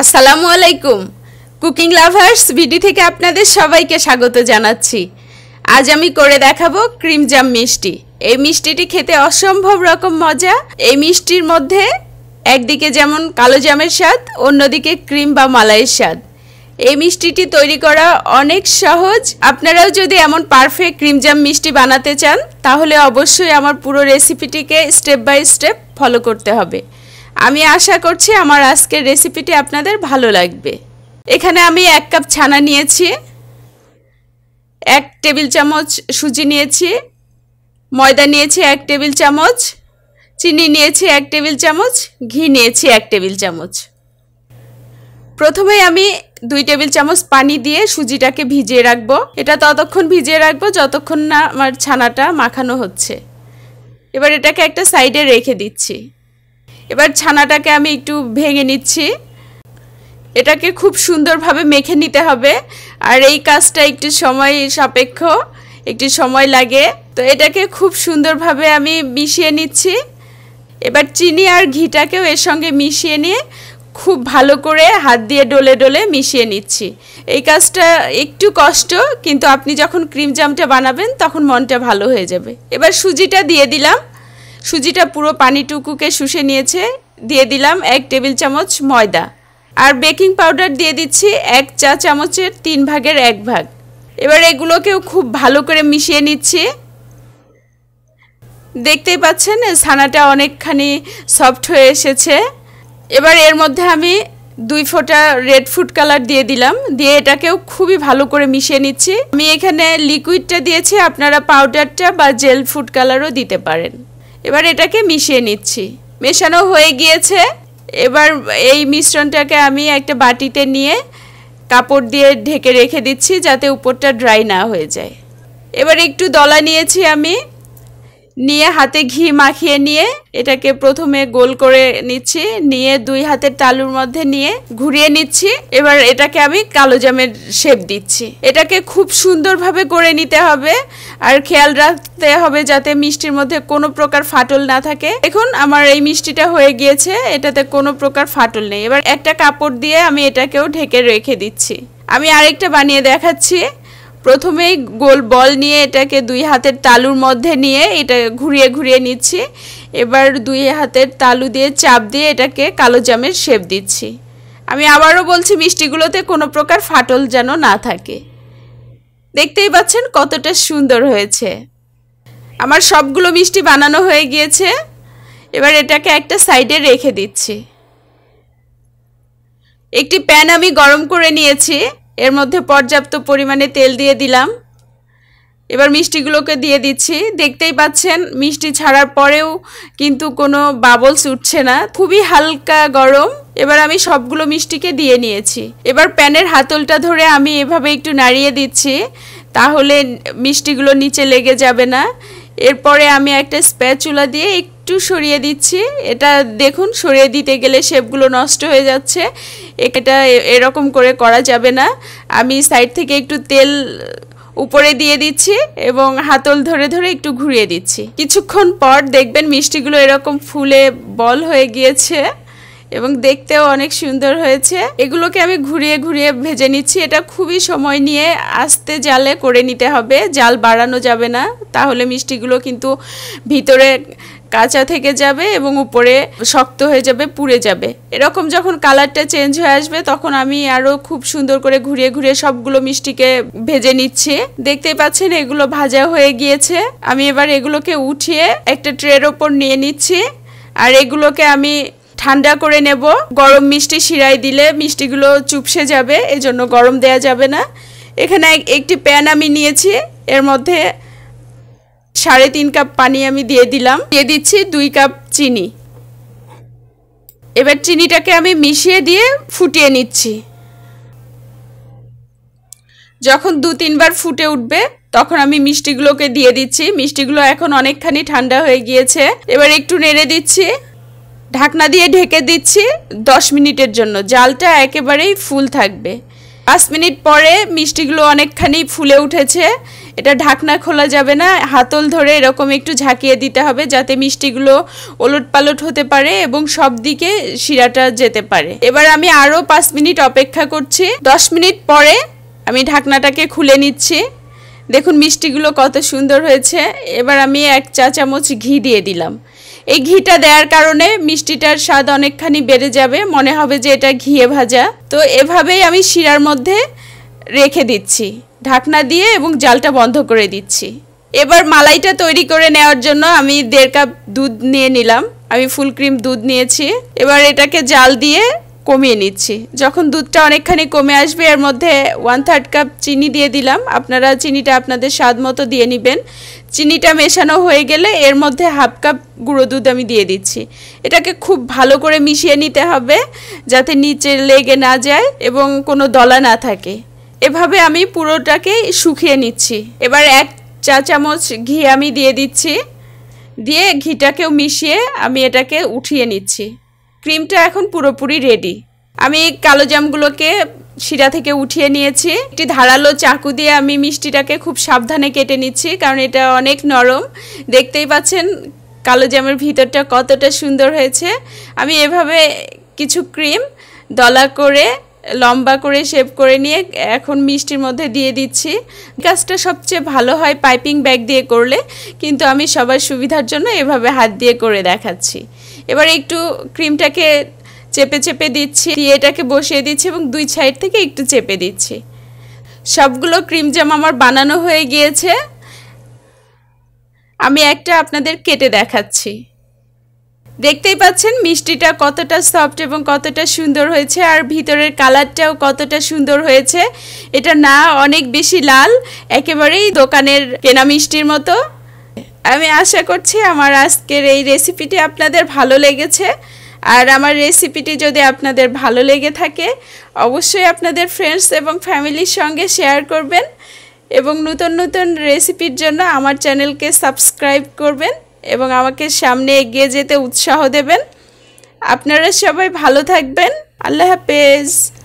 আসসালামু আলাইকুম cooking lovers ভিডি থেকে আপনাদের সবাইকে স্বাগত জানাচ্ছি আজ আমি করে দেখাবো ক্রিম জাম মিষ্টি এই মিষ্টিটি খেতে অসম্ভব রকম মজা এই মিষ্টির মধ্যে একদিকে যেমন কালো জামের স্বাদ অন্যদিকে ক্রিম বা মালাইয়ের স্বাদ এই মিষ্টিটি তৈরি করা অনেক সহজ আপনারাও যদি এমন পারফেক্ট ক্রিমজাম মিষ্টি বানাতে চান তাহলে অবশ্যই আমার পুরো রেসিপিটিকে স্টেপ বাই স্টেপ ফলো করতে হবে আমি আশা করছি আমার আজকের রেসিপিটি আপনাদের ভালো লাগবে এখানে আমি এক কাপ ছানা নিয়েছি এক টেবিল চামচ সুজি নিয়েছি ময়দা নিয়েছি এক টেবিল চামচ চিনি নিয়েছি এক টেবিল চামচ ঘি নিয়েছি এক টেবিল চামচ প্রথমে আমি দুই টেবিল চামচ পানি দিয়ে সুজিটাকে ভিজিয়ে রাখবো এটা ততক্ষণ ভিজিয়ে রাখবো যতক্ষণ না আমার ছানাটা মাখানো হচ্ছে এবার এটাকে একটা সাইডে রেখে দিচ্ছি এবার ছানাটাকে আমি একটু ভেঙে নিচ্ছি এটাকে খুব সুন্দরভাবে মেখে নিতে হবে আর এই কাজটা একটু সময় সাপেক্ষ একটু সময় লাগে তো এটাকে খুব সুন্দরভাবে আমি মিশিয়ে নিচ্ছি এবার চিনি আর ঘিটাকেও এর সঙ্গে মিশিয়ে নিয়ে খুব ভালো করে হাত দিয়ে ডলে ডলে মিশিয়ে নিচ্ছি এই কাজটা একটু কষ্ট কিন্তু আপনি যখন ক্রিম জামটা বানাবেন তখন মনটা ভালো হয়ে যাবে এবার সুজিটা দিয়ে দিলাম সুজিটা পুরো পানিটুকুকে শুষে নিয়েছে দিয়ে দিলাম এক টেবিল চামচ ময়দা আর বেকিং পাউডার দিয়ে দিচ্ছি এক চা চামচের তিন ভাগের এক ভাগ এবার এগুলোকেও খুব ভালো করে মিশিয়ে নিচ্ছি দেখতেই পাচ্ছেন ছানাটা অনেকখানি সফট হয়ে এসেছে এবার এর মধ্যে আমি দুই ফোঁটা রেড ফুড কালার দিয়ে দিলাম দিয়ে এটাকেও খুবই ভালো করে মিশিয়ে নিচ্ছি আমি এখানে লিকুইডটা দিয়েছি আপনারা পাউডারটা বা জেল ফুড কালারও দিতে পারেন এবার এটাকে মিশিয়ে নিচ্ছি মেশানো হয়ে গিয়েছে এবার এই মিশ্রণটাকে আমি একটা বাটিতে নিয়ে কাপড় দিয়ে ঢেকে রেখে দিচ্ছি যাতে উপরটা ড্রাই না হয়ে যায় এবার একটু দলা নিয়েছি আমি নিয়ে হাতে ঘি মাখিয়ে নিয়ে এটাকে প্রথমে গোল করে নিচ্ছি নিয়ে দুই হাতের তালুর মধ্যে নিয়ে ঘুরিয়ে নিচ্ছি এবার এটাকে আমি কালো জামের শেপ দিচ্ছি এটাকে খুব সুন্দরভাবে করে নিতে হবে আর খেয়াল রাখতে হবে যাতে মিষ্টির মধ্যে কোনো প্রকার ফাটল না থাকে এখন আমার এই মিষ্টিটা হয়ে গিয়েছে এটাতে কোনো প্রকার ফাটল নেই এবার একটা কাপড় দিয়ে আমি এটাকেও ঢেকে রেখে দিচ্ছি আমি আরেকটা বানিয়ে দেখাচ্ছি প্রথমেই গোল বল নিয়ে এটাকে দুই হাতের তালুর মধ্যে নিয়ে এটা ঘুরিয়ে ঘুরিয়ে নিচ্ছি এবার দুই হাতের তালু দিয়ে চাপ দিয়ে এটাকে কালো জামের শেপ দিচ্ছি আমি আবারও বলছি মিষ্টিগুলোতে কোনো প্রকার ফাটল যেন না থাকে দেখতেই পাচ্ছেন কতটা সুন্দর হয়েছে আমার সবগুলো মিষ্টি বানানো হয়ে গিয়েছে এবার এটাকে একটা সাইডে রেখে দিচ্ছি একটি প্যান আমি গরম করে নিয়েছি এর মধ্যে পর্যাপ্ত পরিমাণে তেল দিয়ে দিলাম এবার মিষ্টিগুলোকে দিয়ে দিচ্ছি দেখতেই পাচ্ছেন মিষ্টি ছাড়ার পরেও কিন্তু কোনো বাবলস উঠছে না খুবই হালকা গরম এবার আমি সবগুলো মিষ্টিকে দিয়ে নিয়েছি এবার প্যানের হাতলটা ধরে আমি এভাবে একটু নাড়িয়ে দিচ্ছি তাহলে মিষ্টিগুলো নিচে লেগে যাবে না এরপরে আমি একটা স্প্যাচুলা দিয়ে একটু একটু সরিয়ে দিচ্ছি এটা দেখুন সরিয়ে দিতে গেলে শেপগুলো নষ্ট হয়ে যাচ্ছে এটা এরকম করে করা যাবে না আমি সাইড থেকে একটু তেল উপরে দিয়ে দিচ্ছি এবং হাতল ধরে ধরে একটু ঘুরিয়ে দিচ্ছি কিছুক্ষণ পর দেখবেন মিষ্টিগুলো এরকম ফুলে বল হয়ে গিয়েছে এবং দেখতেও অনেক সুন্দর হয়েছে এগুলোকে আমি ঘুরিয়ে ঘুরিয়ে ভেজে নিচ্ছি এটা খুবই সময় নিয়ে আস্তে জালে করে নিতে হবে জাল বাড়ানো যাবে না তাহলে মিষ্টিগুলো কিন্তু ভিতরে কাঁচা থেকে যাবে এবং উপরে শক্ত হয়ে যাবে পুড়ে যাবে এরকম যখন কালারটা চেঞ্জ হয়ে আসবে তখন আমি আরও খুব সুন্দর করে ঘুরিয়ে ঘুরিয়ে সবগুলো মিষ্টিকে ভেজে নিচ্ছি দেখতেই পাচ্ছেন এগুলো ভাজা হয়ে গিয়েছে আমি এবার এগুলোকে উঠিয়ে একটা ট্রের ওপর নিয়ে নিচ্ছি আর এগুলোকে আমি ঠান্ডা করে নেব গরম মিষ্টি শিরাই দিলে মিষ্টিগুলো চুপসে যাবে এজন্য গরম দেয়া যাবে না এখানে একটি প্যান আমি নিয়েছি এর মধ্যে সাড়ে তিন কাপ পানি আমি দিয়ে দিলাম দিয়ে দিচ্ছি দুই কাপ চিনি এবার চিনিটাকে আমি মিশিয়ে দিয়ে ফুটিয়ে নিচ্ছি যখন দু তিনবার ফুটে উঠবে তখন আমি মিষ্টিগুলোকে দিয়ে দিচ্ছি মিষ্টিগুলো এখন অনেকখানি ঠান্ডা হয়ে গিয়েছে এবার একটু নেড়ে দিচ্ছি ঢাকনা দিয়ে ঢেকে দিচ্ছি দশ মিনিটের জন্য জালটা একেবারেই ফুল থাকবে পাঁচ মিনিট পরে মিষ্টিগুলো অনেকখানি ফুলে উঠেছে এটা ঢাকনা খোলা যাবে না হাতল ধরে এরকম একটু ঝাঁকিয়ে দিতে হবে যাতে মিষ্টিগুলো ওলট পালট হতে পারে এবং সব দিকে শিরাটা যেতে পারে এবার আমি আরও পাঁচ মিনিট অপেক্ষা করছি দশ মিনিট পরে আমি ঢাকনাটাকে খুলে নিচ্ছি দেখুন মিষ্টিগুলো কত সুন্দর হয়েছে এবার আমি এক চা চামচ ঘি দিয়ে দিলাম এই ঘিটা দেওয়ার কারণে মিষ্টিটার স্বাদ অনেকখানি বেড়ে যাবে মনে হবে যে এটা ঘিয়ে ভাজা তো এভাবেই আমি শিরার মধ্যে রেখে দিচ্ছি ঢাকনা দিয়ে এবং জালটা বন্ধ করে দিচ্ছি এবার মালাইটা তৈরি করে নেওয়ার জন্য আমি দেড় কাপ দুধ নিয়ে নিলাম আমি ফুল ক্রিম দুধ নিয়েছি এবার এটাকে জাল দিয়ে কমিয়ে নিচ্ছি যখন দুধটা অনেকখানি কমে আসবে এর মধ্যে ওয়ান থার্ড কাপ চিনি দিয়ে দিলাম আপনারা চিনিটা আপনাদের স্বাদ মতো দিয়ে নেবেন চিনিটা মেশানো হয়ে গেলে এর মধ্যে হাফ কাপ গুঁড়ো দুধ আমি দিয়ে দিচ্ছি এটাকে খুব ভালো করে মিশিয়ে নিতে হবে যাতে নিচে লেগে না যায় এবং কোনো দলা না থাকে এভাবে আমি পুরোটাকে শুকিয়ে নিচ্ছি এবার এক চা চামচ ঘি আমি দিয়ে দিচ্ছি দিয়ে ঘিটাকেও মিশিয়ে আমি এটাকে উঠিয়ে নিচ্ছি ক্রিমটা এখন পুরোপুরি রেডি আমি কালো জামগুলোকে শিরা থেকে উঠিয়ে নিয়েছি একটি ধারালো চাকু দিয়ে আমি মিষ্টিটাকে খুব সাবধানে কেটে নিচ্ছি কারণ এটা অনেক নরম দেখতেই পাচ্ছেন কালো জামের ভিতরটা কতটা সুন্দর হয়েছে আমি এভাবে কিছু ক্রিম দলা করে লম্বা করে শেপ করে নিয়ে এখন মিষ্টির মধ্যে দিয়ে দিচ্ছি কাজটা সবচেয়ে ভালো হয় পাইপিং ব্যাগ দিয়ে করলে কিন্তু আমি সবার সুবিধার জন্য এভাবে হাত দিয়ে করে দেখাচ্ছি এবার একটু ক্রিমটাকে চেপে চেপে দিচ্ছি দিয়ে এটাকে বসিয়ে দিচ্ছি এবং দুই সাইড থেকে একটু চেপে দিচ্ছি সবগুলো ক্রিম জাম আমার বানানো হয়ে গিয়েছে আমি একটা আপনাদের কেটে দেখাচ্ছি দেখতেই পাচ্ছেন মিষ্টিটা কতটা সফট এবং কতটা সুন্দর হয়েছে আর ভিতরের কালারটাও কতটা সুন্দর হয়েছে এটা না অনেক বেশি লাল একেবারেই দোকানের কেনা মিষ্টির মতো আমি আশা করছি আমার আজকের এই রেসিপিটি আপনাদের ভালো লেগেছে আর আমার রেসিপিটি যদি আপনাদের ভালো লেগে থাকে অবশ্যই আপনাদের ফ্রেন্ডস এবং ফ্যামিলির সঙ্গে শেয়ার করবেন এবং নতুন নতুন রেসিপির জন্য আমার চ্যানেলকে সাবস্ক্রাইব করবেন এবং আমাকে সামনে এগিয়ে যেতে উৎসাহ দেবেন আপনারা সবাই ভালো থাকবেন আল্লাহ হাফেজ